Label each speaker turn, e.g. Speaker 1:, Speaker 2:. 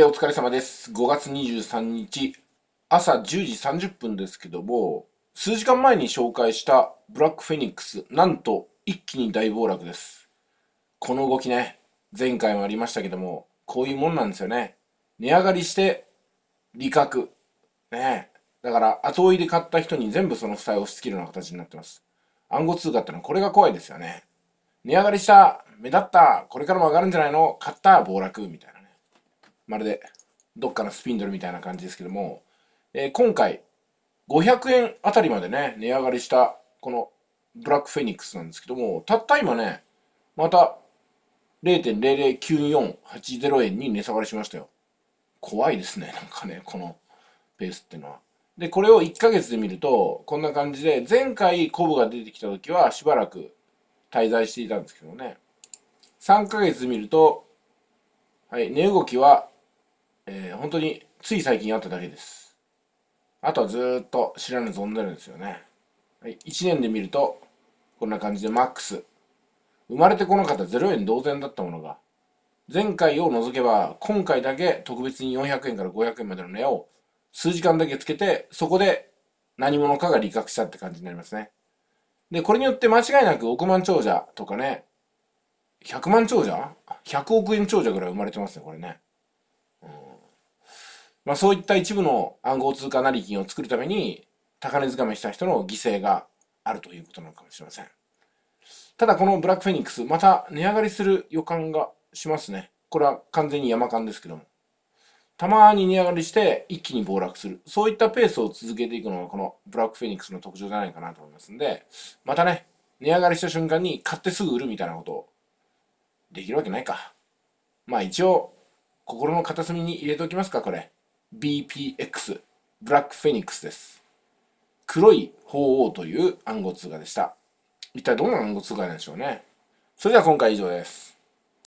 Speaker 1: お疲れ様です。5月23日、朝10時30分ですけども、数時間前に紹介したブラックフェニックス、なんと一気に大暴落です。この動きね、前回もありましたけども、こういうもんなんですよね。値上がりして、利確。ねだから、後追いで買った人に全部その負債を押し付けるような形になってます。暗号通貨ってのはこれが怖いですよね。値上がりした、目立った、これからも上がるんじゃないの買った、暴落、みたいな。まるでどっかのスピンドルみたいな感じですけども、えー、今回500円あたりまでね、値上がりしたこのブラックフェニックスなんですけども、たった今ね、また0.009480円に値下がりしましたよ。怖いですね、なんかね、このペースっていうのは。で、これを1ヶ月で見ると、こんな感じで、前回コブが出てきた時はしばらく滞在していたんですけどね。3ヶ月で見ると、はい、値動きはえー、本当につい最近あっただけです。あとはずっと知らぬ存在んですよね。はい、1年で見ると、こんな感じでマックス。生まれてこなかった0円同然だったものが、前回を除けば、今回だけ特別に400円から500円までの値を数時間だけつけて、そこで何者かが利確したって感じになりますね。で、これによって間違いなく億万長者とかね、100万長者 ?100 億円長者ぐらい生まれてますね、これね。まあ、そういった一部の暗号通貨成金を作るために高値掴めした人の犠牲があるということなのかもしれません。ただこのブラックフェニックス、また値上がりする予感がしますね。これは完全に山間ですけども。たまに値上がりして一気に暴落する。そういったペースを続けていくのがこのブラックフェニックスの特徴じゃないかなと思いますんで、またね、値上がりした瞬間に買ってすぐ売るみたいなことをできるわけないか。まあ一応、心の片隅に入れておきますか、これ。BPX ブラックフェニックスです黒い鳳凰という暗号通貨でした一体どんな暗号通貨なんでしょうねそれでは今回以上です